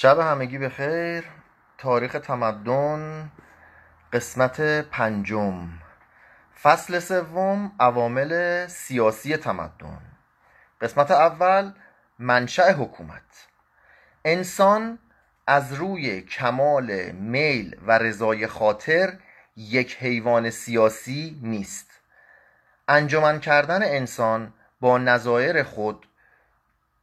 شب همگی به خیر تاریخ تمدن قسمت پنجم فصل سوم عوامل سیاسی تمدن قسمت اول منشأ حکومت انسان از روی کمال میل و رضای خاطر یک حیوان سیاسی نیست انجمن کردن انسان با نظایر خود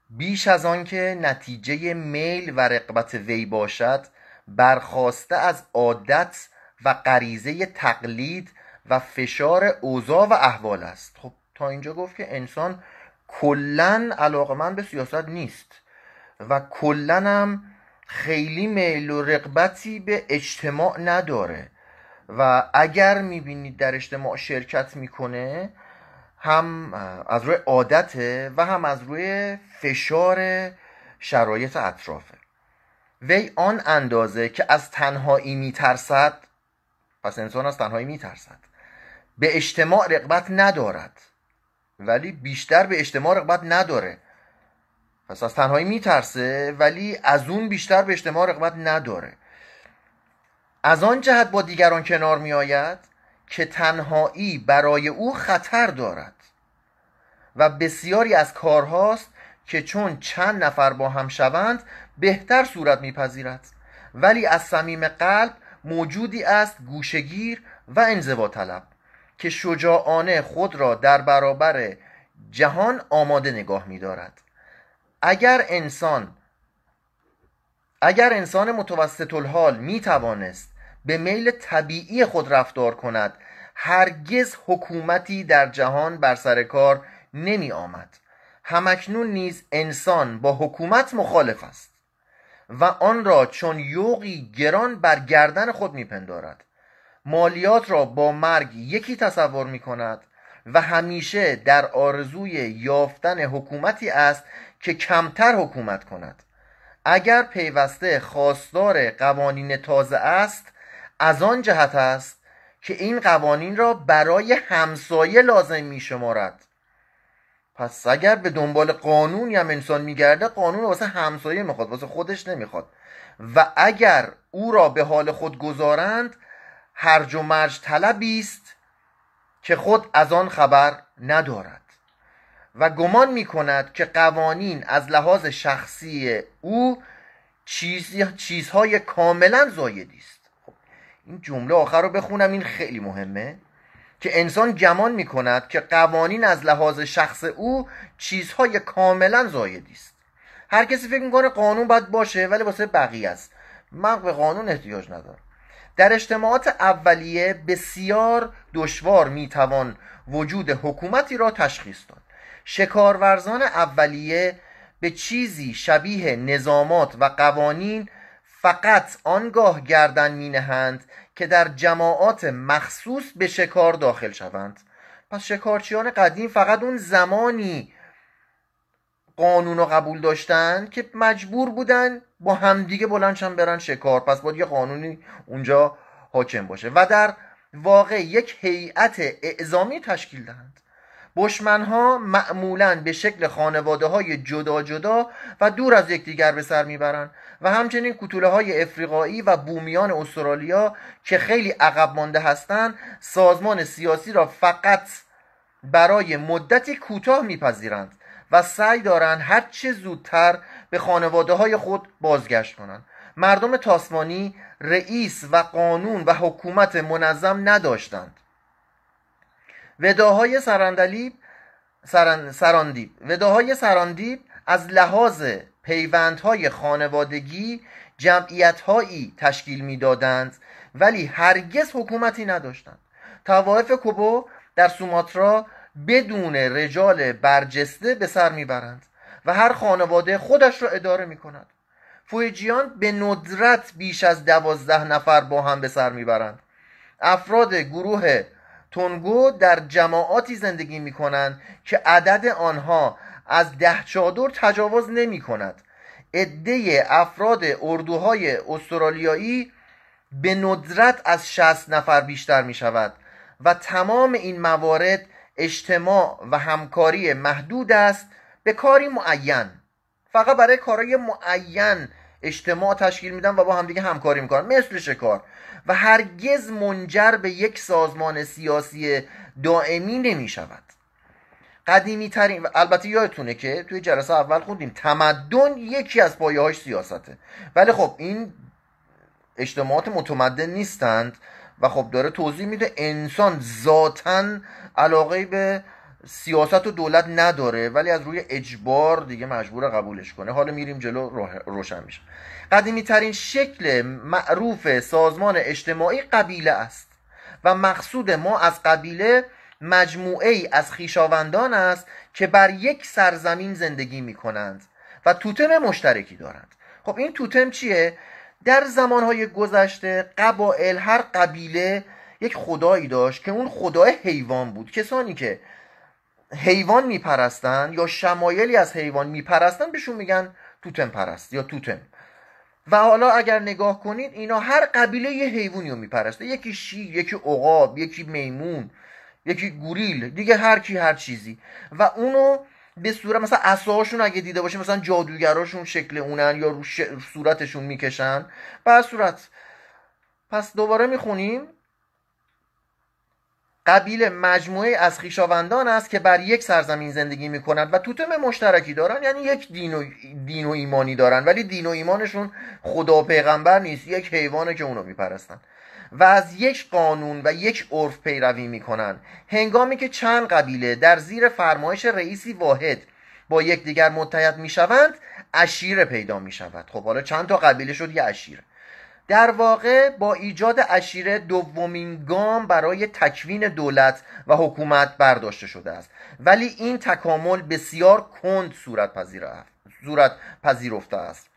بیش از آنکه نتیجه میل و رقبت وی باشد برخواسته از عادت و غریزه تقلید و فشار اوضاع و احوال است خب تا اینجا گفت که انسان کلا علاقمند به سیاست نیست و کلا هم خیلی میل و رقبتی به اجتماع نداره و اگر میبینید در اجتماع شرکت میکنه هم از روی عادته و هم از روی فشار شرایط اطرافه وی آن اندازه که از تنهایی میترسد پس انسان از تنهایی میترسد به اجتماع رغبت ندارد ولی بیشتر به اجتماع رغبت نداره پس از تنهایی میترسه ولی از اون بیشتر به اجتماع رغبت نداره از آن جهت با دیگران کنار میآید که تنهایی برای او خطر دارد و بسیاری از کارهاست که چون چند نفر با هم شوند بهتر صورت میپذیرد ولی از صمیم قلب موجودی است گوشگیر و انزوا طلب که شجاعانه خود را در برابر جهان آماده نگاه میدارد اگر انسان اگر انسان متوسط الحال می توانست به میل طبیعی خود رفتار کند هرگز حکومتی در جهان بر سر کار نمی آمد همکنون نیز انسان با حکومت مخالف است و آن را چون یوغی گران بر گردن خود پندارد مالیات را با مرگ یکی تصور می کند و همیشه در آرزوی یافتن حکومتی است که کمتر حکومت کند اگر پیوسته خواستار قوانین تازه است از آن جهت است که این قوانین را برای همسایه لازم می شمارد پس اگر به دنبال قانونی هم انسان میگرده قانون واسه همسایه خواد واسه خودش نمیخواد و اگر او را به حال خود گذارند هرج و مرج طلبی است که خود از آن خبر ندارد و گمان می کند که قوانین از لحاظ شخصی او چیز، چیزهای کاملا زایدی است این جمله آخر رو بخونم این خیلی مهمه که انسان گمان می کند که قوانین از لحاظ شخص او چیزهای کاملا زایدی است هر کسی فکر میکنه قانون باید باشه ولی واسه بقیه است من به قانون احتیاج ندارم در اجتماعات اولیه بسیار دشوار میتوان وجود حکومتی را تشخیص داد شکارورزان اولیه به چیزی شبیه نظامات و قوانین فقط آنگاه گردن می نهند که در جماعات مخصوص به شکار داخل شوند پس شکارچیان قدیم فقط اون زمانی قانون رو قبول داشتند که مجبور بودن با همدیگه بلندشن برن شکار پس باید یه قانونی اونجا حاکم باشه و در واقع یک هیئت اعزامی تشکیل دهند بشمنها معمولا به شکل خانواده های جدا جدا و دور از یکدیگر به سر میبرند و همچنین کتوله های افریقایی و بومیان استرالیا که خیلی عقب مانده هستند سازمان سیاسی را فقط برای مدتی کوتاه میپذیرند و سعی دارند چه زودتر به خانواده های خود بازگشت کنند مردم تاسمانی رئیس و قانون و حکومت منظم نداشتند وداهای سراندلی سران، سراندیب وداهای سراندیب از لحاظ پیوندهای خانوادگی جمعیتهایی تشکیل میدادند ولی هرگز حکومتی نداشتند توایف کوبو در سوماترا بدون رجال برجسته به سر میبرند و هر خانواده خودش را اداره می کند فویجیان به ندرت بیش از دوازده نفر با هم به سر میبرند افراد گروه تونگو در جماعاتی زندگی می کنند که عدد آنها از ده چادر تجاوز نمی کند عده افراد اردوهای استرالیایی به ندرت از 60 نفر بیشتر می شود و تمام این موارد اجتماع و همکاری محدود است به کاری معین فقط برای کارهای معین اجتماع تشکیل میدن و با همدیگه همکاری میکنن مثل شکار و هرگز منجر به یک سازمان سیاسی دائمی نمی شود قدیمی ترین البته یادتونه که توی جلسه اول خوندیم تمدن یکی از پایه سیاسته ولی خب این اجتماعات متمدن نیستند و خب داره توضیح میده انسان ذاتا علاقه به سیاست و دولت نداره ولی از روی اجبار دیگه مجبور قبولش کنه حالا میریم جلو روشن میشه قدیمی ترین شکل معروف سازمان اجتماعی قبیله است و مقصود ما از قبیله مجموعه ای از خیشاوندان است که بر یک سرزمین زندگی میکنند و توتم مشترکی دارند خب این توتم چیه؟ در زمانهای گذشته قبائل هر قبیله یک خدایی داشت که اون خدای حیوان بود کسانی که حیوان میپرستن یا شمایلی از حیوان میپرستن بهشون میگن توتم پرست یا توتم و حالا اگر نگاه کنید اینا هر قبیله یه حیوانی رو میپرسته یکی شیر یکی عقاب یکی میمون یکی گوریل دیگه هر کی هر چیزی و اونو به صورت مثلا اساهاشون اگه دیده باشه مثلا جادوگراشون شکل اونن یا رو ش... صورتشون میکشن بر صورت پس دوباره میخونیم قبیله مجموعه از خیشاوندان است که بر یک سرزمین زندگی می و توتم مشترکی دارن یعنی یک دین و, دین و ایمانی دارن ولی دین و ایمانشون خدا و پیغمبر نیست یک حیوانه که اونو میپرستن و از یک قانون و یک عرف پیروی می هنگامی که چند قبیله در زیر فرمایش رئیسی واحد با یکدیگر متحد می شوند اشیره پیدا می خب حالا چند تا قبیله شد یه اشیره در واقع با ایجاد اشیره دومین گام برای تکوین دولت و حکومت برداشته شده است ولی این تکامل بسیار کند صورت, صورت پذیرفته است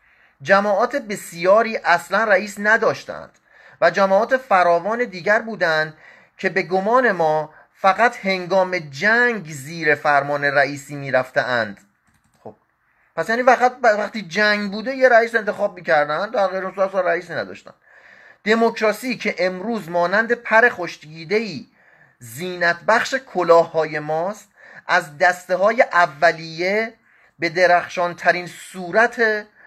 جماعات بسیاری اصلا رئیس نداشتند و جماعات فراوان دیگر بودند که به گمان ما فقط هنگام جنگ زیر فرمان رئیسی می رفتند. پس یعنی وقت وقتی جنگ بوده یه رئیس انتخاب میکردن در غیر رئیس نداشتن دموکراسی که امروز مانند پر ای زینت بخش کلاههای ماست از دسته های اولیه به درخشانترین صورت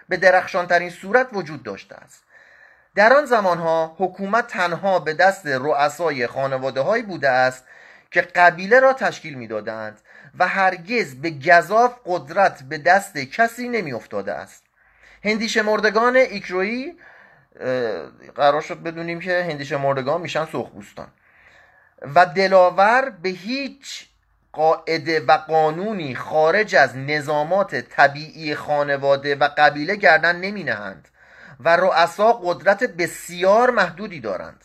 به درخشان ترین صورت وجود داشته است در آن زمانها حکومت تنها به دست رؤسای خانواده هایی بوده است که قبیله را تشکیل میدادند و هرگز به گذاف قدرت به دست کسی نمی افتاده است هندیش مردگان ایکروی قرار شد بدونیم که هندیش مردگان میشن سخبوستان و دلاور به هیچ قاعده و قانونی خارج از نظامات طبیعی خانواده و قبیله گردن نمی نهند و رؤسا قدرت بسیار محدودی دارند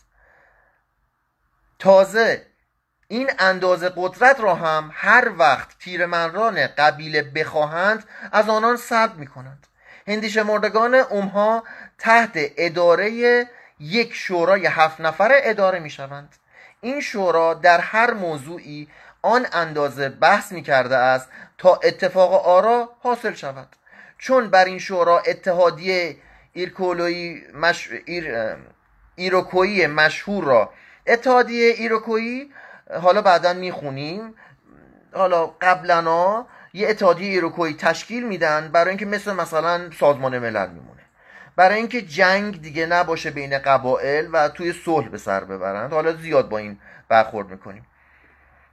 تازه این اندازه قدرت را هم هر وقت منران قبیله بخواهند از آنان سلب می کنند هندیش مردگان اونها تحت اداره یک شورای هفت نفره اداره می شوند این شورا در هر موضوعی آن اندازه بحث می کرده است تا اتفاق آرا حاصل شود چون بر این شورا اتحادیه ایرکولوی مش... ایر... ایروکویی مشهور را اتحادیه ایروکویی حالا بعدا میخونیم حالا قبلا یه اتحادیه ایروکوی تشکیل میدن برای اینکه مثل مثلا سازمان ملل میمونه برای اینکه جنگ دیگه نباشه بین قبائل و توی صلح به سر ببرند حالا زیاد با این برخورد میکنیم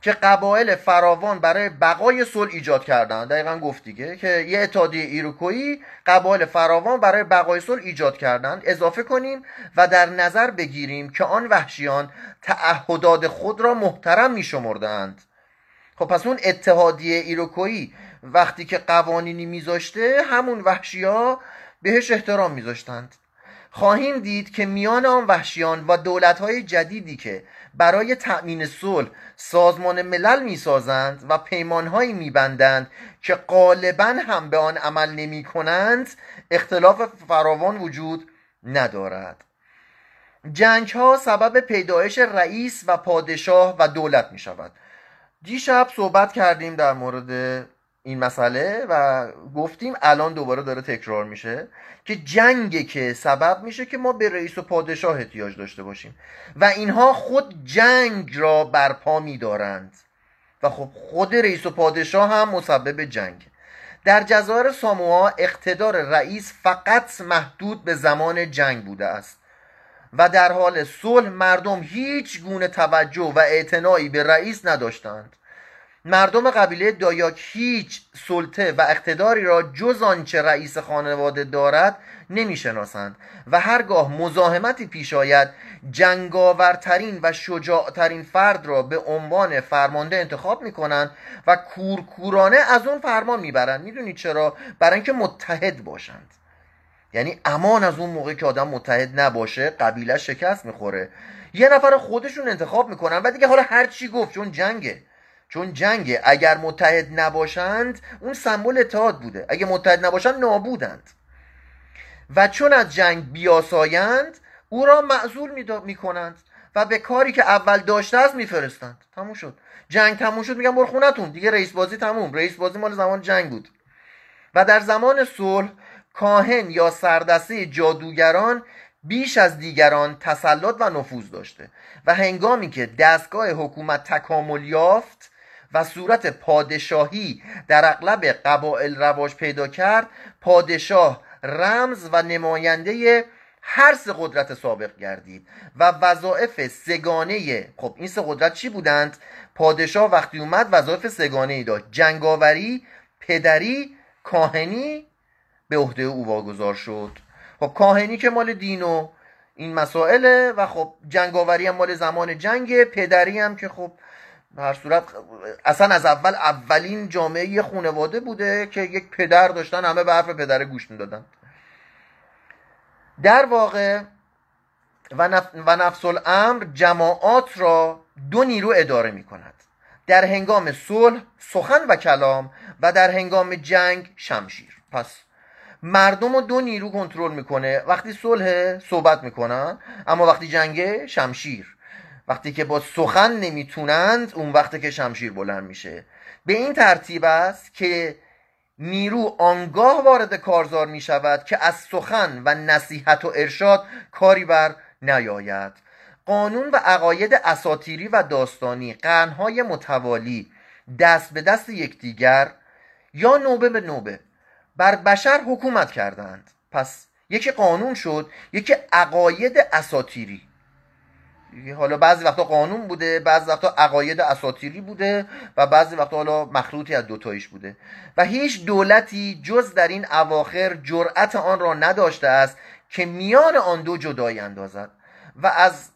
که قبایل فراوان برای بقای صلح ایجاد کردند. دقیقا گفت دیگه که یه اتحادیه ایروکویی قبایل فراوان برای بقای صلح ایجاد کردند اضافه کنیم و در نظر بگیریم که آن وحشیان تعهدات خود را محترم می شمردند خب پس اون اتحادیه ایروکویی وقتی که قوانینی میذاشته همون وحشی ها بهش احترام میذاشتند خواهیم دید که میان آن وحشیان و دولت های جدیدی که برای تأمین صلح سازمان ملل میسازند و پیمانهایی میبندند که غالبا هم به آن عمل نمی کنند اختلاف فراوان وجود ندارد جنگ ها سبب پیدایش رئیس و پادشاه و دولت می شود دیشب صحبت کردیم در مورد این مسئله و گفتیم الان دوباره داره تکرار میشه که جنگ که سبب میشه که ما به رئیس و پادشاه احتیاج داشته باشیم و اینها خود جنگ را برپا میدارند و خب خود رئیس و پادشاه هم مسبب جنگ در جزایر ساموها اقتدار رئیس فقط محدود به زمان جنگ بوده است و در حال صلح مردم هیچ گونه توجه و اعتنایی به رئیس نداشتند مردم قبیله دایاک هیچ سلطه و اقتداری را جز آنچه رئیس خانواده دارد نمیشناسند و هرگاه مزاحمتی پیش آید جنگاورترین و شجاعترین فرد را به عنوان فرمانده انتخاب کنند و کورکورانه از اون فرمان میبرند میدونید چرا برای اینکه متحد باشند یعنی امان از اون موقع که آدم متحد نباشه قبیله شکست میخوره یه نفر خودشون انتخاب میکنن و دیگه حالا هر چی گفت چون جنگه چون جنگ اگر متحد نباشند اون سمبل اتحاد بوده اگه متحد نباشند نابودند و چون از جنگ بیاسایند او را معذول میکنند و به کاری که اول داشته است میفرستند تموم شد جنگ تموم شد میگم برو خونتون دیگه رئیس بازی تموم رئیس بازی مال زمان جنگ بود و در زمان صلح کاهن یا سردسته جادوگران بیش از دیگران تسلط و نفوذ داشته و هنگامی که دستگاه حکومت تکامل یافت و صورت پادشاهی در اغلب قبایل رواج پیدا کرد پادشاه رمز و نماینده هر سه قدرت سابق گردید و وظایف سگانه خب این سه قدرت چی بودند پادشاه وقتی اومد وظایف سگانه ای داشت جنگاوری پدری کاهنی به عهده او واگذار شد خب کاهنی که مال دین و این مسائله و خب جنگاوری هم مال زمان جنگ پدری هم که خب به هر صورت اصلا از اول اولین جامعه یه خانواده بوده که یک پدر داشتن همه به حرف پدر گوش میدادن در واقع و, نف... و نفس الامر جماعات را دو نیرو اداره می کند در هنگام صلح سخن و کلام و در هنگام جنگ شمشیر پس مردم رو دو نیرو کنترل میکنه وقتی صلح صحبت میکنن اما وقتی جنگه شمشیر وقتی که با سخن نمیتونند اون وقت که شمشیر بلند میشه به این ترتیب است که نیرو آنگاه وارد کارزار میشود که از سخن و نصیحت و ارشاد کاری بر نیاید قانون و عقاید اساتیری و داستانی قرنهای متوالی دست به دست یکدیگر یا نوبه به نوبه بر بشر حکومت کردند پس یکی قانون شد یکی عقاید اساتیری حالا بعضی وقتا قانون بوده بعضی وقتا عقاید اساتیری بوده و بعضی وقتا حالا مخلوطی از دوتایش بوده و هیچ دولتی جز در این اواخر جرأت آن را نداشته است که میان آن دو جدایی اندازد و از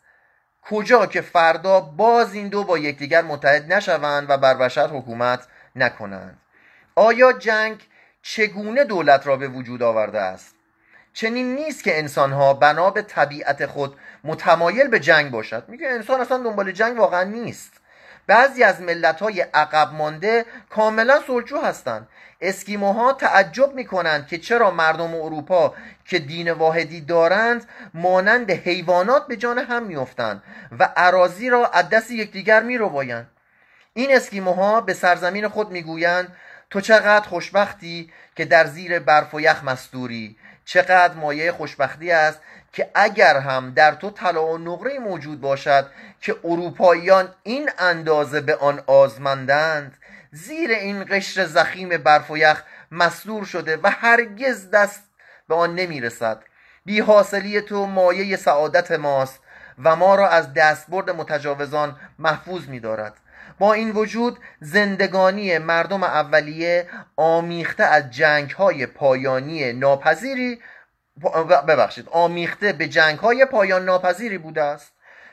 کجا که فردا باز این دو با یکدیگر متحد نشوند و بر بشر حکومت نکنند آیا جنگ چگونه دولت را به وجود آورده است چنین نیست که انسان ها بنا به طبیعت خود متمایل به جنگ باشد میگه انسان اصلا دنبال جنگ واقعا نیست بعضی از ملت های عقب مانده کاملا سلجو هستند اسکیموها تعجب می کنند که چرا مردم اروپا که دین واحدی دارند مانند حیوانات به جان هم میافتند و عراضی را از دست یکدیگر می این این اسکیموها به سرزمین خود میگویند تو چقدر خوشبختی که در زیر برف و یخ مستوری چقدر مایه خوشبختی است که اگر هم در تو طلا و نقره موجود باشد که اروپاییان این اندازه به آن آزمندند زیر این قشر زخیم برف و یخ مصدور شده و هرگز دست به آن نمیرسد بی حاصلی تو مایه سعادت ماست و ما را از دستبرد متجاوزان محفوظ می دارد با این وجود زندگانی مردم اولیه آمیخته از جنگ های پایانی ناپذیری ببخشید آمیخته به جنگ های پایان ناپذیری بوده است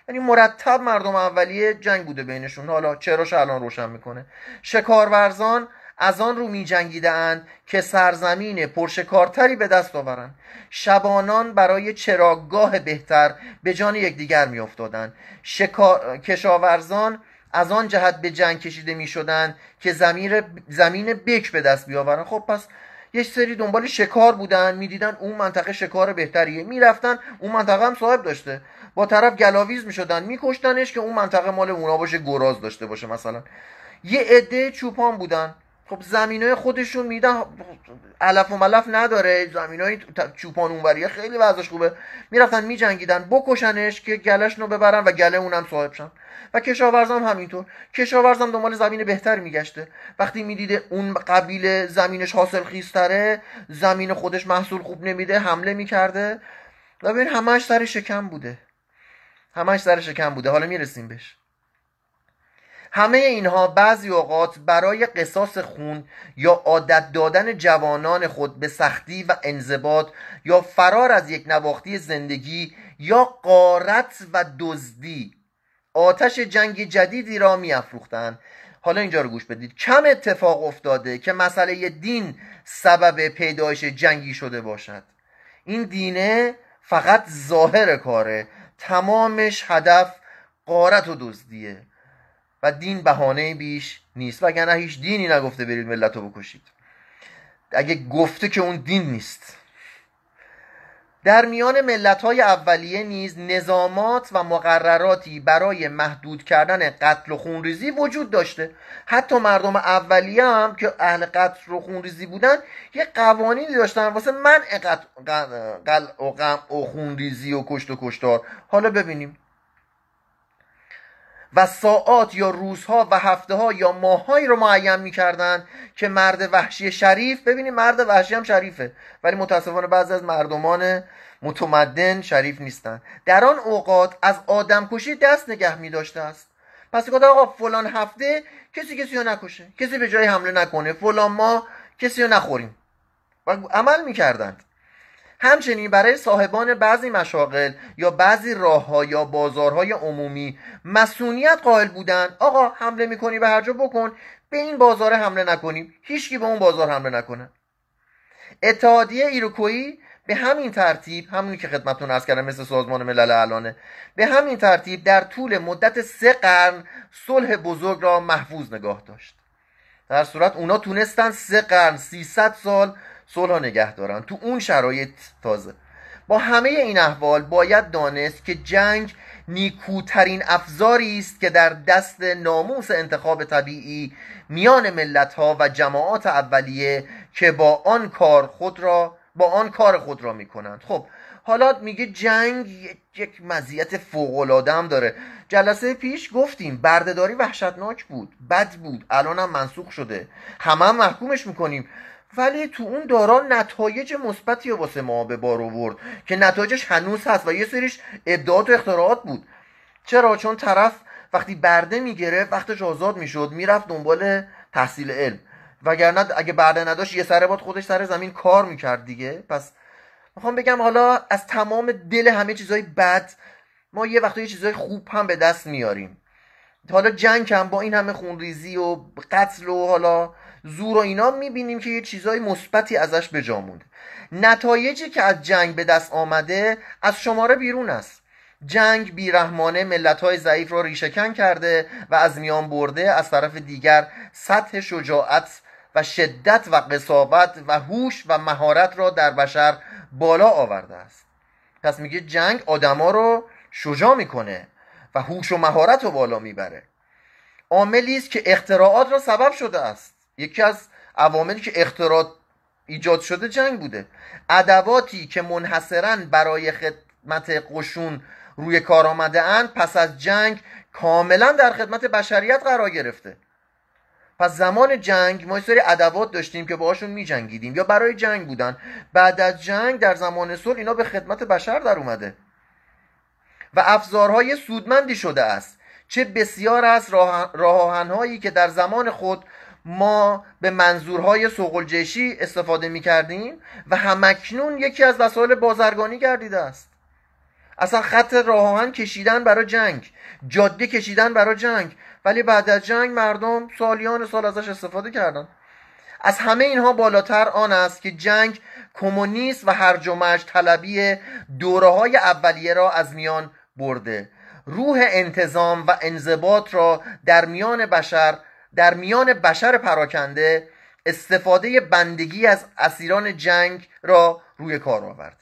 یعنی مرتب مردم اولیه جنگ بوده بینشون حالا چراش الان روشن میکنه شکارورزان از آن رو می اند که سرزمین پرشکارتری به دست آورند شبانان برای چراگاه بهتر به جان یکدیگر میافتادند شکار... کشاورزان از آن جهت به جنگ کشیده می شدن که زمین, زمین بک به دست بیاورن خب پس یه سری دنبال شکار بودن میدیدن اون منطقه شکار بهتریه میرفتن اون منطقه هم صاحب داشته با طرف گلاویز میشدن میکشتنش که اون منطقه مال اونا باشه گراز داشته باشه مثلا یه عده چوپان بودن خب زمینای خودشون میدن علف و ملف نداره زمینای چوپان اونوری خیلی وضعش خوبه میرفتن میجنگیدن بکشنش که گلش رو ببرن و گله اونم صاحب شن و کشاورزم همینطور کشاورزم دنبال زمین بهتر میگشته وقتی میدیده اون قبیله زمینش حاصل خیستره زمین خودش محصول خوب نمیده حمله میکرده و ببین همش سر شکم بوده همش سر شکم بوده حالا میرسیم بهش همه اینها بعضی اوقات برای قصاص خون یا عادت دادن جوانان خود به سختی و انضباط یا فرار از یک نواختی زندگی یا قارت و دزدی آتش جنگ جدیدی را میافروختند حالا اینجا رو گوش بدید کم اتفاق افتاده که مسئله دین سبب پیدایش جنگی شده باشد این دینه فقط ظاهر کاره تمامش هدف قارت و دزدیه دین بهانه بیش نیست وگرنه هیچ دینی نگفته برید ملت رو بکشید اگه گفته که اون دین نیست در میان ملت های اولیه نیز نظامات و مقرراتی برای محدود کردن قتل و خونریزی وجود داشته حتی مردم اولیه هم که اهل قتل و خونریزی بودن یه قوانینی داشتن واسه من قتل و و خونریزی و کشت و کشتار حالا ببینیم و ساعات یا روزها و هفته ها یا ماههایی رو معین کردن که مرد وحشی شریف ببینید مرد وحشی هم شریفه ولی متاسفانه بعضی از مردمان متمدن شریف نیستن در آن اوقات از آدم کشی دست نگه می داشته است پس گفت آقا فلان هفته کسی کسی رو نکشه کسی به جای حمله نکنه فلان ما کسی رو نخوریم و عمل می کردند. همچنین برای صاحبان بعضی مشاغل یا بعضی راهها یا بازارهای عمومی مسئولیت قائل بودند. آقا حمله میکنی به هر جا بکن به این بازار حمله نکنیم هیچکی به اون بازار حمله نکنه اتحادیه ایروکویی به همین ترتیب همونی که خدمتون ارز کردم مثل سازمان ملل الانه به همین ترتیب در طول مدت سه قرن صلح بزرگ را محفوظ نگاه داشت در صورت اونا تونستن سه قرن 300 سال صلح نگه دارن تو اون شرایط تازه با همه این احوال باید دانست که جنگ نیکوترین افزاری است که در دست ناموس انتخاب طبیعی میان ملت ها و جماعات اولیه که با آن کار خود را با آن کار خود را میکنند خب حالا میگه جنگ یک مزیت فوق العاده هم داره جلسه پیش گفتیم بردهداری وحشتناک بود بد بود الانم منسوخ شده همه هم محکومش میکنیم ولی تو اون دوران نتایج مثبتی واسه ما به بار آورد که نتایجش هنوز هست و یه سریش ابداعات و اختراعات بود چرا چون طرف وقتی برده میگرفت وقتش آزاد میشد میرفت دنبال تحصیل علم وگرنه اگه برده نداشت یه سر باد خودش سر زمین کار میکرد دیگه پس میخوام بگم حالا از تمام دل همه چیزای بد ما یه وقتا یه چیزای خوب هم به دست میاریم حالا جنگ هم با این همه خونریزی و قتل و حالا زور و اینا میبینیم که یه چیزای مثبتی ازش به مونده نتایجی که از جنگ به دست آمده از شماره بیرون است جنگ بیرحمانه ملتهای ضعیف را ریشهکن کرده و از میان برده از طرف دیگر سطح شجاعت و شدت و قصابت و هوش و مهارت را در بشر بالا آورده است پس میگه جنگ آدما رو شجاع میکنه و هوش و مهارت رو بالا میبره عاملی است که اختراعات را سبب شده است یکی از عواملی که اختراع ایجاد شده جنگ بوده ادواتی که منحصرا برای خدمت قشون روی کار آمده اند پس از جنگ کاملا در خدمت بشریت قرار گرفته پس زمان جنگ ما سری ادوات داشتیم که باهاشون میجنگیدیم یا برای جنگ بودن بعد از جنگ در زمان صلح اینا به خدمت بشر در اومده و افزارهای سودمندی شده است چه بسیار از راه... راهانهایی که در زمان خود ما به منظورهای سوقلجشی استفاده می کردیم و همکنون یکی از وسایل بازرگانی گردیده است اصلا خط راهان کشیدن برای جنگ جاده کشیدن برای جنگ ولی بعد از جنگ مردم سالیان سال ازش استفاده کردند از همه اینها بالاتر آن است که جنگ کمونیست و هرج و طلبی دوره های اولیه را از میان برده روح انتظام و انضباط را در میان بشر در میان بشر پراکنده استفاده بندگی از اسیران جنگ را روی کار آورد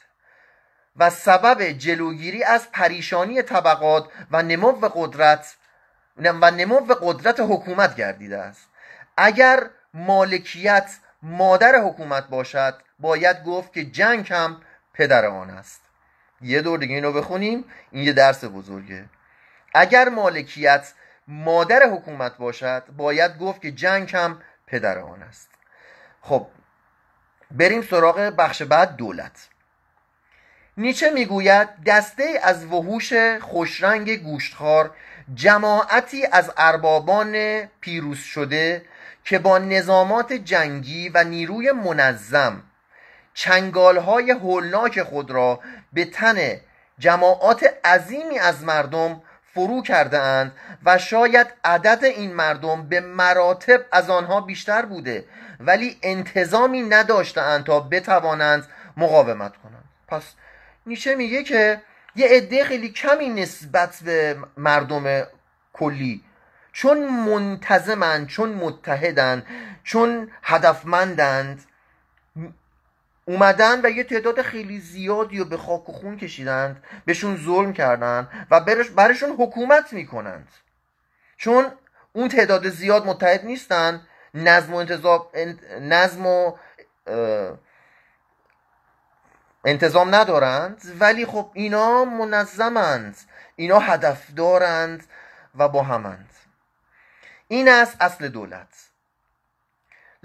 و سبب جلوگیری از پریشانی طبقات و نمو قدرت و نمو قدرت حکومت گردیده است اگر مالکیت مادر حکومت باشد باید گفت که جنگ هم پدر آن است یه دور دیگه اینو بخونیم این یه درس بزرگه اگر مالکیت مادر حکومت باشد باید گفت که جنگ هم پدر آن است خب بریم سراغ بخش بعد دولت نیچه میگوید دسته از وحوش خوشرنگ گوشتخار جماعتی از اربابان پیروز شده که با نظامات جنگی و نیروی منظم چنگالهای هولناک خود را به تن جماعات عظیمی از مردم فرو کرده اند و شاید عدد این مردم به مراتب از آنها بیشتر بوده ولی انتظامی نداشته اند تا بتوانند مقاومت کنند پس نیچه میگه که یه عده خیلی کمی نسبت به مردم کلی چون منتظمند چون متحدند چون هدفمندند اومدن و یه تعداد خیلی زیادی رو به خاک و خون کشیدند بهشون ظلم کردن و برشون حکومت میکنند چون اون تعداد زیاد متحد نیستن نظم و انتظام نظم و انتظام ندارند ولی خب اینا منظمند اینا هدف دارند و با همند این است اصل دولت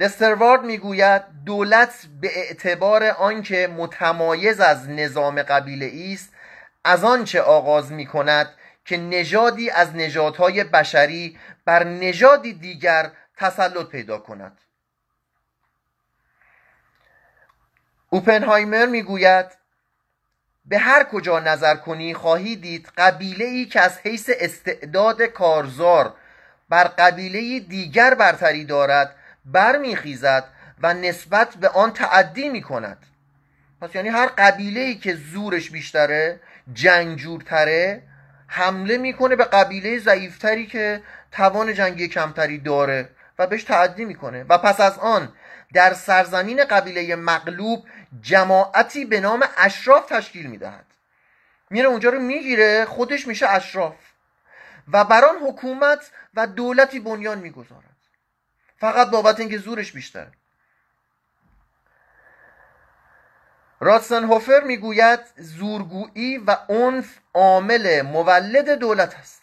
لستروارد میگوید دولت به اعتبار آنکه متمایز از نظام قبیله است از آنچه آغاز می کند که نژادی از نژادهای بشری بر نژادی دیگر تسلط پیدا کند اوپنهایمر میگوید به هر کجا نظر کنی خواهی دید قبیله ای که از حیث استعداد کارزار بر قبیله دیگر برتری دارد برمیخیزد و نسبت به آن تعدی میکند پس یعنی هر قبیله ای که زورش بیشتره جنگجورتره حمله میکنه به قبیله ضعیفتری که توان جنگی کمتری داره و بهش تعدی میکنه و پس از آن در سرزمین قبیله مغلوب جماعتی به نام اشراف تشکیل میدهد میره اونجا رو میگیره خودش میشه اشراف و بران حکومت و دولتی بنیان میگذارد فقط بابت اینکه زورش بیشتره هوفر میگوید زورگویی و عنف عامل مولد دولت است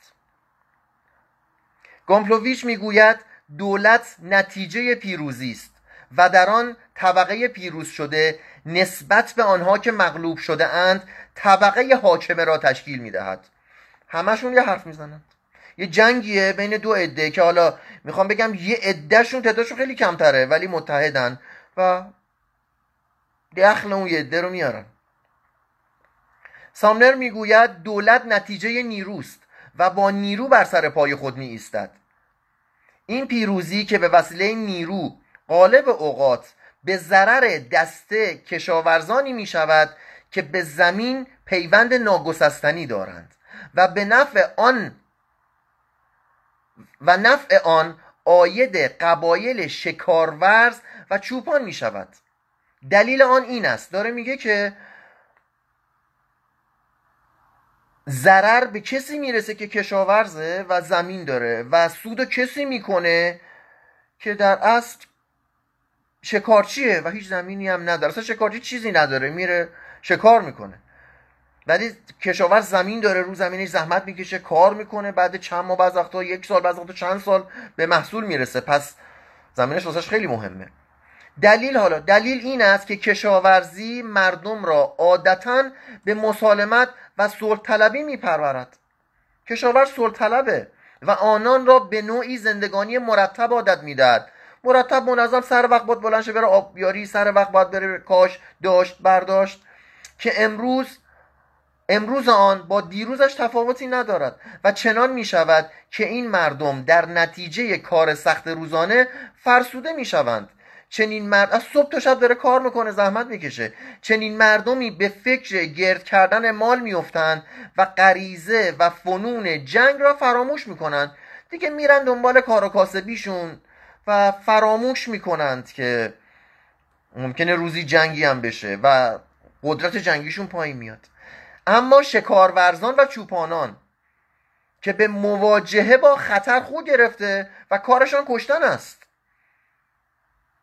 گامپلوویچ میگوید دولت نتیجه پیروزی است و در آن طبقه پیروز شده نسبت به آنها که مغلوب شده اند طبقه حاکمه را تشکیل دهد همشون یه حرف میزنن یه جنگیه بین دو عده که حالا میخوام بگم یه عدهشون تعدادشون خیلی کمتره ولی متحدن و دخل اون یه عده رو میارن سامنر میگوید دولت نتیجه نیروست و با نیرو بر سر پای خود می ایستد این پیروزی که به وسیله نیرو قالب اوقات به ضرر دسته کشاورزانی می شود که به زمین پیوند ناگسستنی دارند و به نفع آن و نفع آن آید قبایل شکارورز و چوپان می شود دلیل آن این است داره میگه که ضرر به کسی میرسه که کشاورزه و زمین داره و سود کسی میکنه که در اصل شکارچیه و هیچ زمینی هم نداره اصلا شکارچی چیزی نداره میره شکار میکنه ولی کشاورز زمین داره رو زمینش زحمت میکشه کار میکنه بعد چند ماه بعض وقتا یک سال بعض وقتا چند سال به محصول میرسه پس زمینش واسش خیلی مهمه دلیل حالا دلیل این است که کشاورزی مردم را عادتا به مسالمت و طلبی میپرورد کشاورز طلبه و آنان را به نوعی زندگانی مرتب عادت میدهد مرتب منظم سر وقت باید بلند شه بره آبیاری سر وقت باید بره کاش داشت برداشت که امروز امروز آن با دیروزش تفاوتی ندارد و چنان می شود که این مردم در نتیجه کار سخت روزانه فرسوده می شوند چنین مرد از صبح تا شب داره کار میکنه زحمت میکشه چنین مردمی به فکر گرد کردن مال میفتند و غریزه و فنون جنگ را فراموش میکنند دیگه میرن دنبال کار و کاسبیشون و فراموش میکنند که ممکنه روزی جنگی هم بشه و قدرت جنگیشون پایین میاد اما شکارورزان و چوپانان که به مواجهه با خطر خود گرفته و کارشان کشتن است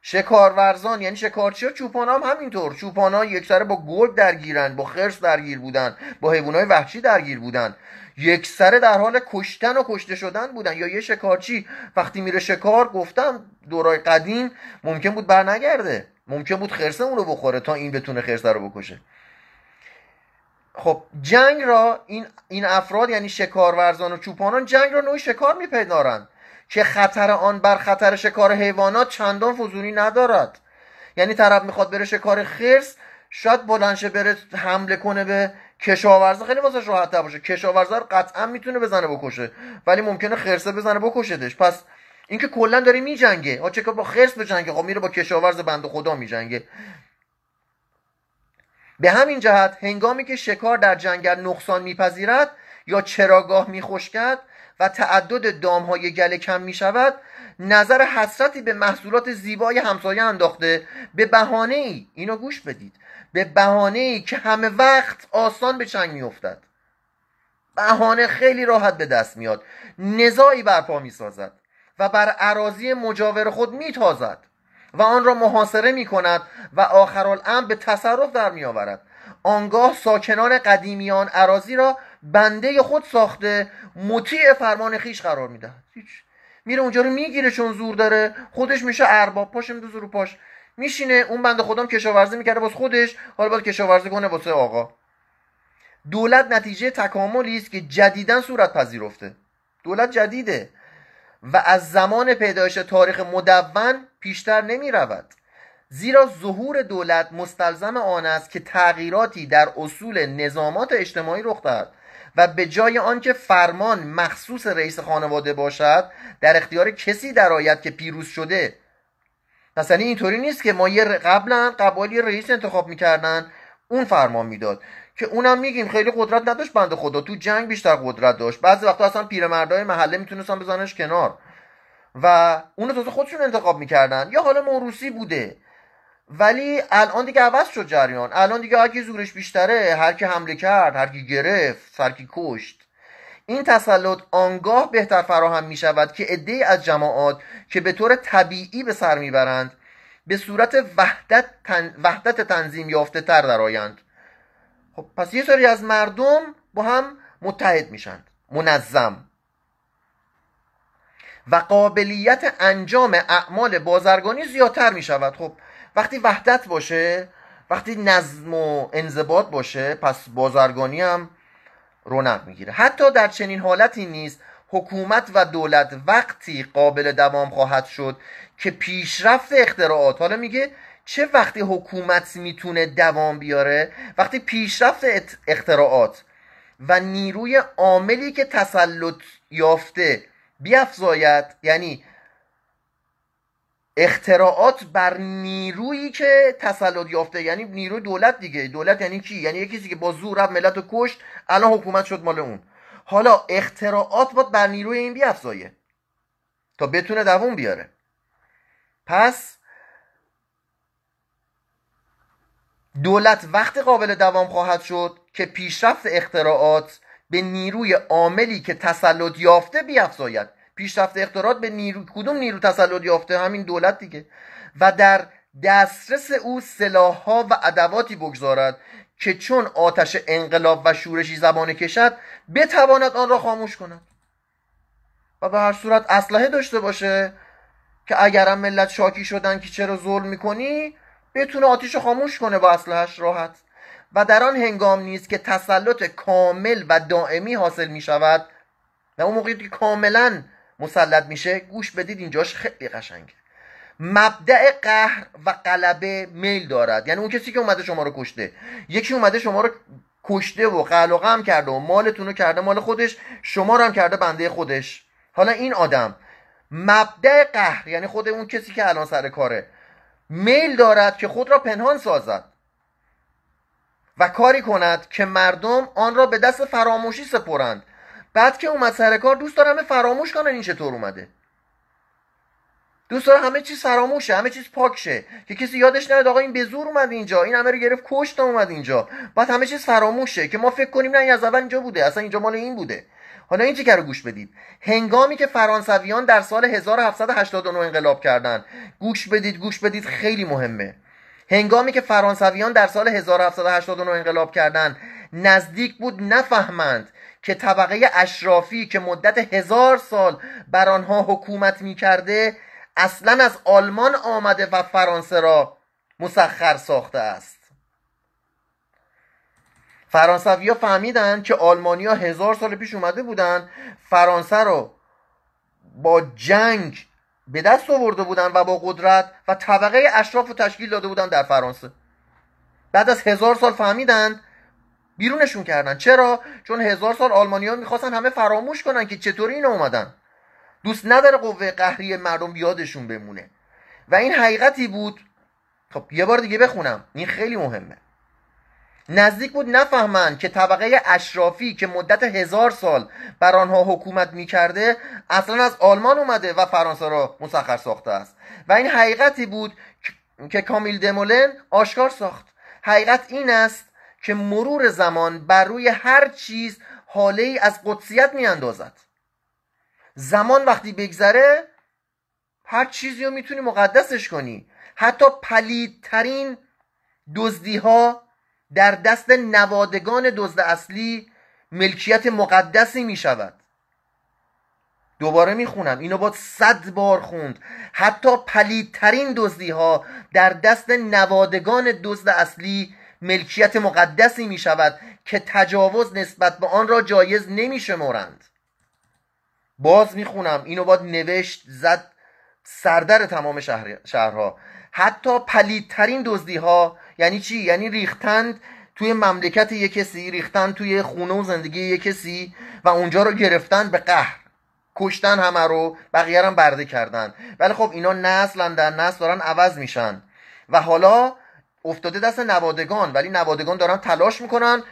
شکارورزان یعنی شکارچی و چوپان همینطور چوپان ها سره با گرگ درگیرن با خرس درگیر بودن با های وحشی درگیر بودن سره در حال کشتن و کشته شدن بودن یا یه شکارچی وقتی میره شکار گفتم دورای قدیم ممکن بود برنگرده ممکن بود خرسه اون رو بخوره تا این بتونه خرسه رو بکشه خب جنگ را این, این افراد یعنی شکارورزان و چوپانان جنگ را نوعی شکار میپندارند که خطر آن بر خطر شکار حیوانات چندان فزونی ندارد یعنی طرف میخواد بره شکار خرس شاید بلنشه بره حمله کنه به کشاورز خیلی واسه راحت باشه کشاورز رو قطعا میتونه بزنه بکشه ولی ممکنه خرسه بزنه بکشدش پس اینکه کلا داره میجنگه ها چه با خرس بجنگه خب میره با کشاورز بند خدا میجنگه به همین جهت هنگامی که شکار در جنگل نقصان میپذیرد یا چراگاه میخشکد و تعدد های گله کم می شود نظر حسرتی به محصولات زیبای همسایه انداخته به بهانه ای اینو گوش بدید به بهانه ای که همه وقت آسان به چنگ می افتد بهانه خیلی راحت به دست میاد نزاعی برپا می سازد و بر عراضی مجاور خود می تازد و آن را محاصره می کند و آخرالامر به تصرف در می آورد آنگاه ساکنان قدیمیان عراضی را بنده خود ساخته مطیع فرمان خیش قرار میدهد هیچ میره اونجا رو میگیره چون زور داره خودش میشه ارباب پاش دو رو پاش میشینه اون بنده خودم کشاورزی میکرده باز خودش حالا باید کشاورزی کنه واسه آقا دولت نتیجه تکاملی است که جدیدا صورت پذیرفته دولت جدیده و از زمان پیدایش تاریخ مدون پیشتر نمی رود زیرا ظهور دولت مستلزم آن است که تغییراتی در اصول نظامات اجتماعی رخ دهد و به جای آنکه فرمان مخصوص رئیس خانواده باشد در اختیار کسی درآید که پیروز شده پس یعنی اینطوری نیست که ما یه قبلا قبالی رئیس انتخاب میکردن اون فرمان میداد که اونم میگیم خیلی قدرت نداشت بنده خدا تو جنگ بیشتر قدرت داشت بعضی وقتا اصلا پیرمردای محله میتونستن بزننش کنار و اون تازه خودشون انتخاب میکردن یا حالا موروسی بوده ولی الان دیگه عوض شد جریان الان دیگه هرکی زورش بیشتره هر کی حمله کرد هرکی گرفت هرکی کشت این تسلط آنگاه بهتر فراهم می شود که عده از جماعات که به طور طبیعی به سر میبرند به صورت وحدت, تن... وحدت تنظیم یافته تر درآیند خب پس یه سری از مردم با هم متحد میشند منظم و قابلیت انجام اعمال بازرگانی زیادتر می شود خب وقتی وحدت باشه وقتی نظم و انضباط باشه پس بازرگانی هم رونق میگیره حتی در چنین حالتی نیست حکومت و دولت وقتی قابل دوام خواهد شد که پیشرفت اختراعات حالا میگه چه وقتی حکومت میتونه دوام بیاره وقتی پیشرفت اختراعات و نیروی عاملی که تسلط یافته بیافزاید یعنی اختراعات بر نیرویی که تسلط یافته یعنی نیروی دولت دیگه دولت یعنی کی یعنی یکی که با زور رفت ملت رو کشت الان حکومت شد مال اون حالا اختراعات باید بر نیروی این بیافزایه تا بتونه دوام بیاره پس دولت وقت قابل دوام خواهد شد که پیشرفت اختراعات به نیروی عاملی که تسلط یافته بیافزاید پیشرفت اختراعات به نیرو کدوم نیرو تسلط یافته همین دولت دیگه و در دسترس او سلاحها و ادواتی بگذارد که چون آتش انقلاب و شورشی زبانه کشد بتواند آن را خاموش کند و به هر صورت اسلحه داشته باشه که اگرم ملت شاکی شدن که چرا ظلم میکنی بتونه آتیش خاموش کنه با اسلحهش راحت و در آن هنگام نیست که تسلط کامل و دائمی حاصل می شود و اون موقعی که کاملا مسلط میشه گوش بدید اینجاش خیلی قشنگه مبدع قهر و قلبه میل دارد یعنی اون کسی که اومده شما رو کشته یکی اومده شما رو کشته و قلقه هم کرده و مالتون رو کرده مال خودش شما رو هم کرده بنده خودش حالا این آدم مبدع قهر یعنی خود اون کسی که الان سر کاره میل دارد که خود را پنهان سازد و کاری کند که مردم آن را به دست فراموشی سپرند بعد که اومد سر کار دوست داره فراموش کنن این چطور اومده دوست داره همه چیز فراموشه همه چیز پاک شه که کسی یادش نیاد آقا این به اومد اینجا این همه رو گرفت کشت اومد اینجا بعد همه چیز فراموشه که ما فکر کنیم نه این از اول اینجا بوده اصلا اینجا مال این بوده حالا این چیکار رو گوش بدید هنگامی که فرانسویان در سال 1789 انقلاب کردند گوش بدید گوش بدید خیلی مهمه هنگامی که فرانسویان در سال 1789 انقلاب کردند نزدیک بود نفهمند که طبقه اشرافی که مدت هزار سال بر آنها حکومت می کرده اصلا از آلمان آمده و فرانسه را مسخر ساخته است فرانسویا فهمیدند که آلمانیا هزار سال پیش اومده بودند فرانسه را با جنگ به دست آورده بودن و با قدرت و طبقه اشراف و تشکیل داده بودن در فرانسه بعد از هزار سال فهمیدند بیرونشون کردن چرا چون هزار سال آلمانیان میخواستن همه فراموش کنن که چطور این اومدن دوست نداره قوه قهری مردم بیادشون بمونه و این حقیقتی بود خب یه بار دیگه بخونم این خیلی مهمه نزدیک بود نفهمند که طبقه اشرافی که مدت هزار سال بر آنها حکومت میکرده اصلا از آلمان اومده و فرانسه را مسخر ساخته است و این حقیقتی بود که کامیل دمولن آشکار ساخت حقیقت این است که مرور زمان بر روی هر چیز حاله ای از قدسیت میاندازد زمان وقتی بگذره هر چیزی رو میتونی مقدسش کنی حتی پلیدترین دزدی ها در دست نوادگان دزد اصلی ملکیت مقدسی می شود دوباره می خونم اینو با صد بار خوند حتی پلیدترین دزدی ها در دست نوادگان دزد اصلی ملکیت مقدسی می شود که تجاوز نسبت به آن را جایز نمی شمارند باز می خونم اینو باید نوشت زد سردر تمام شهر، شهرها حتی پلیدترین دزدی ها یعنی چی یعنی ریختند توی مملکت یک کسی ریختن توی خونه و زندگی یک کسی و اونجا رو گرفتن به قهر کشتن همه رو بقیه هم برده کردن ولی خب اینا نسلندند در نسل دارن عوض میشن و حالا افتاده دست نوادگان ولی نوادگان دارن تلاش میکنن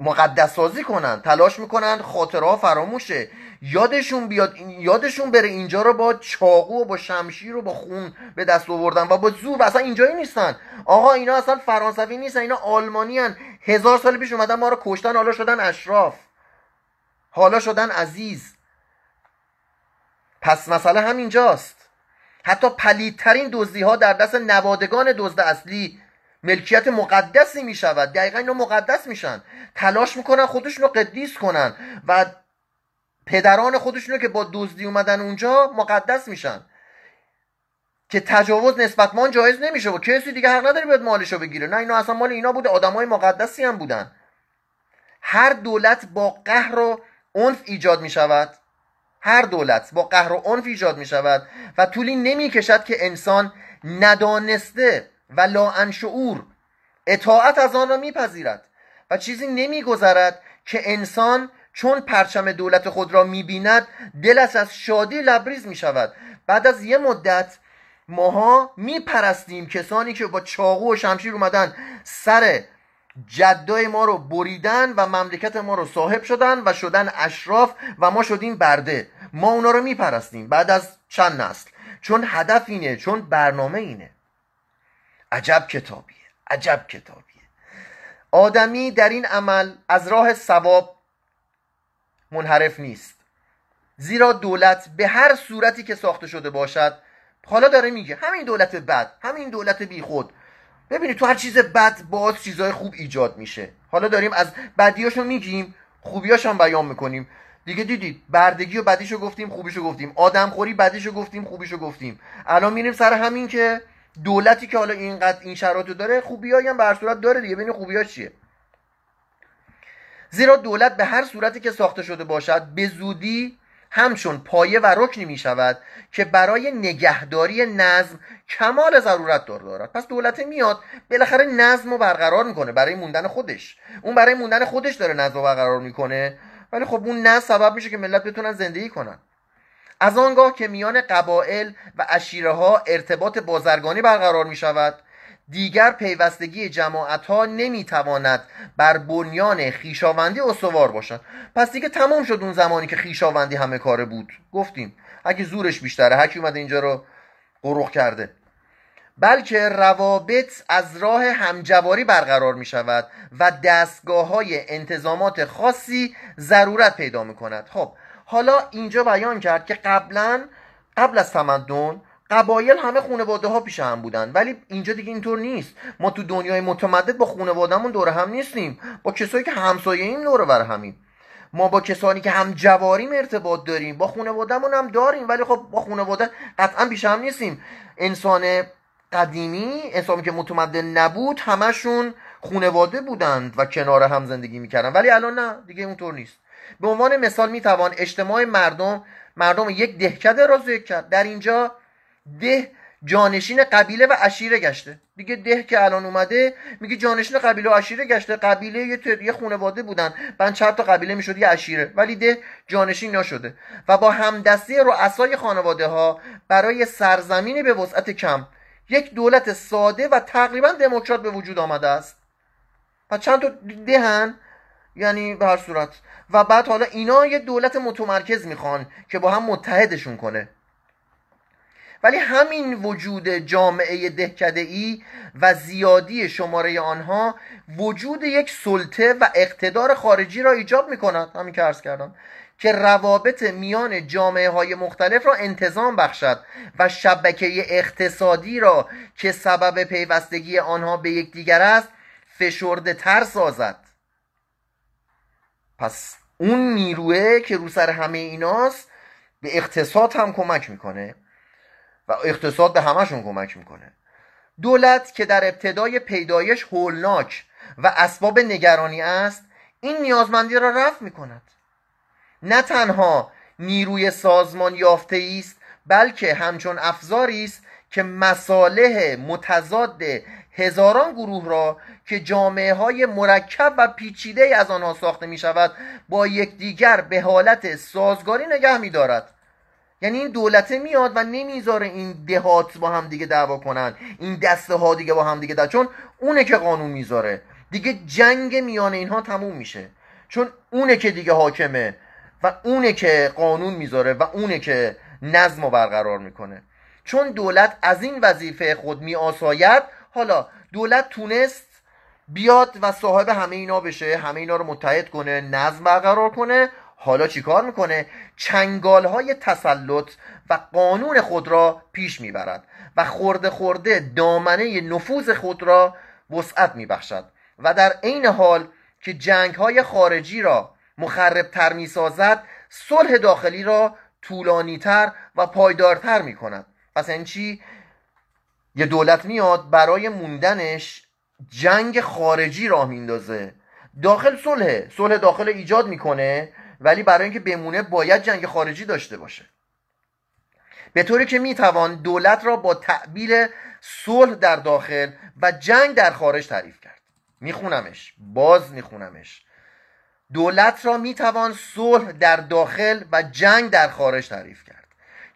مقدس سازی کنن تلاش میکنن خاطره ها فراموشه یادشون بیاد یادشون بره اینجا رو با چاقو و با شمشیر و با خون به دست آوردن و با زور و اصلا اینجایی نیستن آقا اینا اصلا فرانسوی نیستن اینا آلمانی هن. هزار سال پیش اومدن ما رو کشتن حالا شدن اشراف حالا شدن عزیز پس مسئله همینجاست حتی پلیدترین دزدی ها در دست نوادگان دزد اصلی ملکیت مقدسی می شود دقیقا اینا مقدس میشن تلاش میکنن خودشون رو قدیس کنن و پدران خودشون رو که با دزدی اومدن اونجا مقدس میشن که تجاوز نسبت مان جایز نمیشه و کسی دیگه حق نداره بیاد مالشو بگیره نه اینا اصلا مال اینا بوده آدمای مقدسی هم بودن هر دولت با قهر و عنف ایجاد می شود هر دولت با قهر و عنف ایجاد می شود و طولی نمیکشد که انسان ندانسته و لا انشعور اطاعت از آن را میپذیرد و چیزی نمیگذرد که انسان چون پرچم دولت خود را میبیند دلش از شادی لبریز میشود بعد از یه مدت ماها میپرستیم کسانی که با چاقو و شمشیر اومدن سر جدای ما رو بریدن و مملکت ما رو صاحب شدن و شدن اشراف و ما شدیم برده ما اونا رو میپرستیم بعد از چند نسل چون هدف اینه چون برنامه اینه عجب کتابیه عجب کتابیه آدمی در این عمل از راه ثواب منحرف نیست زیرا دولت به هر صورتی که ساخته شده باشد حالا داره میگه همین دولت بد همین دولت بی خود ببینید تو هر چیز بد باز چیزای خوب ایجاد میشه حالا داریم از بدیاشو میگیم خوبیاش هم بیان میکنیم دیگه دیدید بردگی و بدیشو گفتیم خوبیشو گفتیم آدمخوری رو گفتیم خوبیشو گفتیم الان میریم سر همین که دولتی که حالا اینقدر این رو داره خوبیایی هم به هر صورت داره دیگه ببینید خوبیاش چیه زیرا دولت به هر صورتی که ساخته شده باشد به زودی همچون پایه و رکنی می شود که برای نگهداری نظم کمال ضرورت دار دارد پس دولت میاد بالاخره نظم رو برقرار میکنه برای موندن خودش اون برای موندن خودش داره نظم رو برقرار میکنه ولی خب اون نظم سبب میشه که ملت بتونن زندگی کنن از آنگاه که میان قبائل و اشیره ها ارتباط بازرگانی برقرار می شود دیگر پیوستگی جماعت ها نمی تواند بر بنیان خیشاوندی استوار باشد پس دیگه تمام شد اون زمانی که خیشاوندی همه کاره بود گفتیم اگه زورش بیشتره هرکی اومده اینجا رو قروخ کرده بلکه روابط از راه همجواری برقرار می شود و دستگاه های انتظامات خاصی ضرورت پیدا می کند خب حالا اینجا بیان کرد که قبلا قبل از تمدن قبایل همه خانواده ها پیش هم بودن ولی اینجا دیگه اینطور نیست ما تو دنیای متمدد با خانوادهمون دور هم نیستیم با کسایی که همسایه این دور بر همیم ما با کسانی که هم جواریم ارتباط داریم با خانوادهمون هم داریم ولی خب با خانواده قطعا پیش هم نیستیم انسان قدیمی انسانی که متمدن نبود همشون خانواده بودند و کنار هم زندگی میکردن ولی الان نه دیگه اونطور نیست به عنوان مثال میتوان اجتماع مردم مردم یک دهکده را ذکر کرد در اینجا ده جانشین قبیله و عشیره گشته دیگه ده که الان اومده میگه جانشین قبیله و عشیره گشته قبیله یه, تر... یه خانواده بودن من چند تا قبیله میشد یه عشیره ولی ده جانشین نشده و با همدستی رؤسای خانواده ها برای سرزمینی به وسعت کم یک دولت ساده و تقریبا دموکرات به وجود آمده است و چند تا دهن یعنی به هر صورت و بعد حالا اینا یه دولت متمرکز میخوان که با هم متحدشون کنه ولی همین وجود جامعه دهکده ای و زیادی شماره آنها وجود یک سلطه و اقتدار خارجی را ایجاب می کند همین که ارز کردم که روابط میان جامعه های مختلف را انتظام بخشد و شبکه اقتصادی را که سبب پیوستگی آنها به یکدیگر است فشرده تر سازد پس اون نیروه که رو سر همه ایناست به اقتصاد هم کمک میکنه و اقتصاد به همشون کمک میکنه دولت که در ابتدای پیدایش هولناک و اسباب نگرانی است این نیازمندی را رفع میکند نه تنها نیروی سازمان یافته است بلکه همچون افزاری است که مصالح متضاد هزاران گروه را که جامعه های مرکب و پیچیده از آنها ساخته می شود با یکدیگر به حالت سازگاری نگه می دارد یعنی این دولته میاد و نمیذاره این دهات با هم دیگه دعوا کنن این دسته ها دیگه با هم دیگه دعوا چون اونه که قانون میذاره دیگه جنگ میان اینها تموم میشه چون اونه که دیگه حاکمه و اونه که قانون میذاره و اونه که نظم و برقرار میکنه چون دولت از این وظیفه خود می آساید حالا دولت تونست بیاد و صاحب همه اینا بشه همه اینا رو متحد کنه نظم برقرار کنه حالا چیکار میکنه چنگال های تسلط و قانون خود را پیش میبرد و خورده خورده دامنه نفوذ خود را وسعت میبخشد و در عین حال که جنگ های خارجی را مخرب تر میسازد صلح داخلی را طولانیتر و پایدارتر میکند پس این یعنی چی یه دولت میاد برای موندنش جنگ خارجی راه میندازه داخل صلح صلح داخل ایجاد میکنه ولی برای اینکه بمونه باید جنگ خارجی داشته باشه به طوری که میتوان دولت را با تعبیر صلح در داخل و جنگ در خارج تعریف کرد میخونمش باز میخونمش دولت را میتوان صلح در داخل و جنگ در خارج تعریف کرد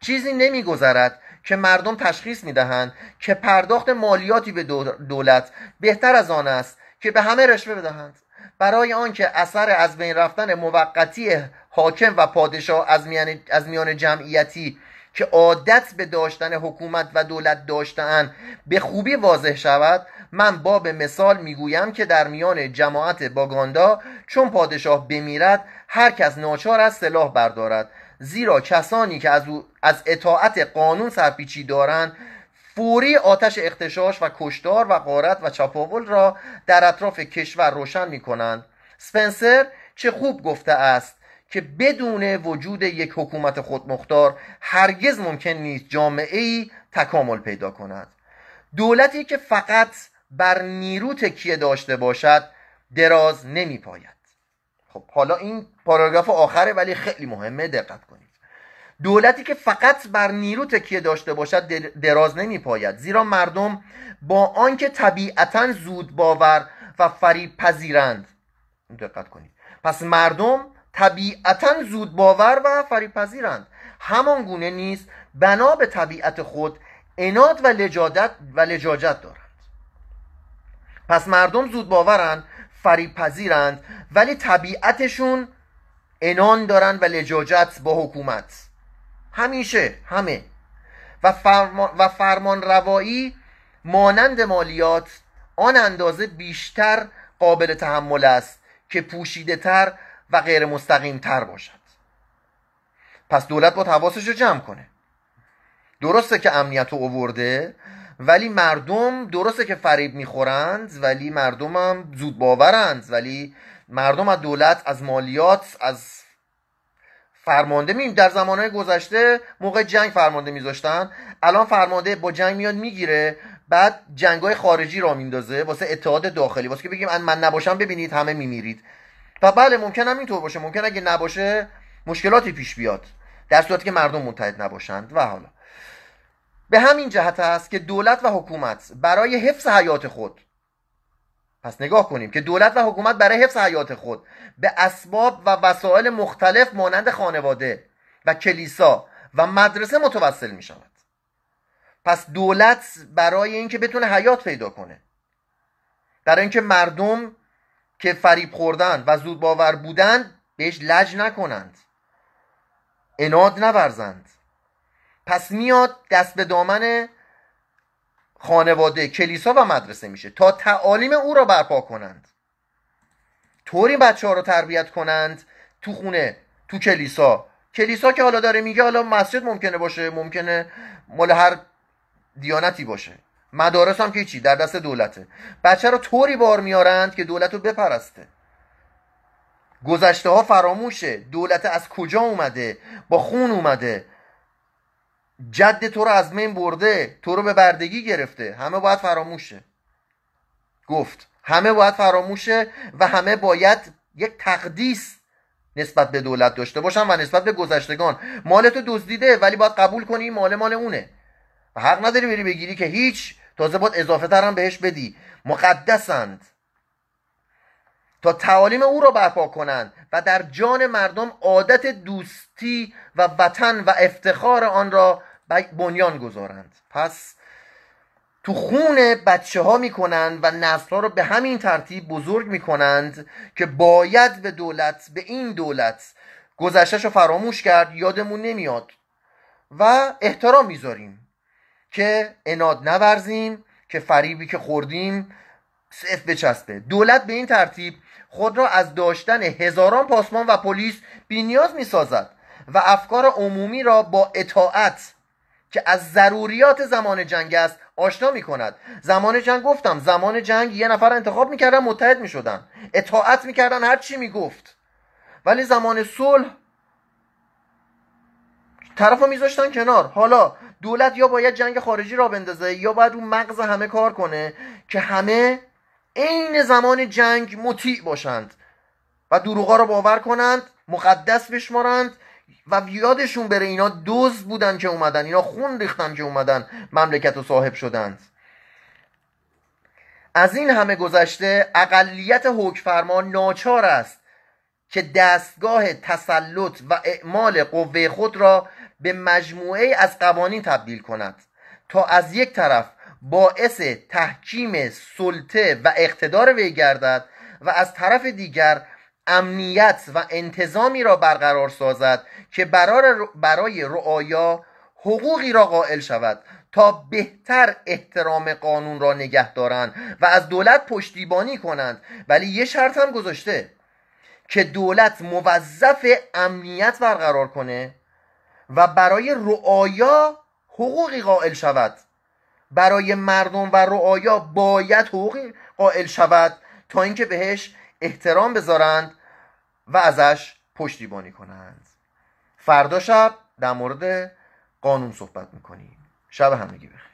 چیزی نمیگذرد که مردم تشخیص میدهند که پرداخت مالیاتی به دولت بهتر از آن است که به همه رشوه بدهند برای آنکه اثر از بین رفتن موقتی حاکم و پادشاه از میان, جمعیتی که عادت به داشتن حکومت و دولت داشتهاند به خوبی واضح شود من با به مثال میگویم که در میان جماعت باگاندا چون پادشاه بمیرد هر کس ناچار از سلاح بردارد زیرا کسانی که از, از اطاعت قانون سرپیچی دارند فوری آتش اختشاش و کشدار و غارت و چپاول را در اطراف کشور روشن می کنند سپنسر چه خوب گفته است که بدون وجود یک حکومت خودمختار هرگز ممکن نیست جامعه ای تکامل پیدا کند دولتی که فقط بر نیرو تکیه داشته باشد دراز نمی پاید خب حالا این پاراگراف آخره ولی خیلی مهمه دقت کنید دولتی که فقط بر نیرو تکیه داشته باشد دراز نمی پاید زیرا مردم با آنکه طبیعتا زود باور و فریب پذیرند دقت کنید پس مردم طبیعتا زود باور و فریب پذیرند همان گونه نیست بنا به طبیعت خود اناد و لجادت و لجاجت دارند پس مردم زود باورند فریب پذیرند ولی طبیعتشون انان دارن و لجاجت با حکومت همیشه همه و فرمان, و فرمان روایی مانند مالیات آن اندازه بیشتر قابل تحمل است که پوشیده تر و غیر مستقیم تر باشد پس دولت با حواسش رو جمع کنه درسته که امنیت رو اوورده ولی مردم درسته که فریب میخورند ولی مردم هم زود باورند ولی مردم از دولت از مالیات از فرمانده میم در زمانهای گذشته موقع جنگ فرمانده میذاشتن الان فرمانده با جنگ میاد میگیره بعد های خارجی را میندازه واسه اتحاد داخلی واسه که بگیم من نباشم ببینید همه میمیرید و بله ممکن هم اینطور باشه ممکن اگه نباشه مشکلاتی پیش بیاد در صورتی که مردم متحد نباشند و حالا به همین جهت است که دولت و حکومت برای حفظ حیات خود پس نگاه کنیم که دولت و حکومت برای حفظ حیات خود به اسباب و وسایل مختلف مانند خانواده و کلیسا و مدرسه متوسل می شود پس دولت برای اینکه بتونه حیات پیدا کنه برای اینکه مردم که فریب خوردن و زود باور بودن بهش لج نکنند اناد نورزند پس میاد دست به دامن خانواده کلیسا و مدرسه میشه تا تعالیم او را برپا کنند طوری بچه ها رو تربیت کنند تو خونه تو کلیسا کلیسا که حالا داره میگه حالا مسجد ممکنه باشه ممکنه مال هر دیانتی باشه مدارس هم که چی در دست دولته بچه رو طوری بار میارند که دولت رو بپرسته گذشته ها فراموشه دولت از کجا اومده با خون اومده جد تو رو از من برده تو رو به بردگی گرفته همه باید فراموشه گفت همه باید فراموشه و همه باید یک تقدیس نسبت به دولت داشته باشن و نسبت به گذشتگان مال تو دزدیده ولی باید قبول کنی مال مال اونه و حق نداری بری بگیری که هیچ تازه باید اضافه تر هم بهش بدی مقدسند تا تعالیم او را برپا کنند و در جان مردم عادت دوستی و وطن و افتخار آن را بنیان گذارند پس تو خون بچه ها میکنند و نسل ها رو به همین ترتیب بزرگ میکنند که باید به دولت به این دولت گذشتش رو فراموش کرد یادمون نمیاد و احترام میذاریم که اناد نورزیم که فریبی که خوردیم صف بچسبه دولت به این ترتیب خود را از داشتن هزاران پاسمان و پلیس بینیاز میسازد و افکار عمومی را با اطاعت که از ضروریات زمان جنگ است آشنا می کند زمان جنگ گفتم زمان جنگ یه نفر انتخاب میکردن متحد میشدن اطاعت میکردن هر چی میگفت ولی زمان صلح طرف رو میذاشتن کنار حالا دولت یا باید جنگ خارجی را بندازه یا باید اون مغز همه کار کنه که همه عین زمان جنگ مطیع باشند و دروغا رو باور کنند مقدس بشمارند و یادشون بره اینا دوز بودن که اومدن اینا خون ریختن که اومدن مملکت رو صاحب شدند از این همه گذشته اقلیت حکفرما ناچار است که دستگاه تسلط و اعمال قوه خود را به مجموعه از قوانین تبدیل کند تا از یک طرف باعث تحکیم سلطه و اقتدار وی گردد و از طرف دیگر امنیت و انتظامی را برقرار سازد که برای رعایا حقوقی را قائل شود تا بهتر احترام قانون را نگه دارند و از دولت پشتیبانی کنند ولی یه شرط هم گذاشته که دولت موظف امنیت برقرار کنه و برای رعایا حقوقی قائل شود برای مردم و رعایا باید حقوقی قائل شود تا اینکه بهش احترام بذارند و ازش پشتیبانی کنند فردا شب در مورد قانون صحبت میکنیم شب همگی بخیر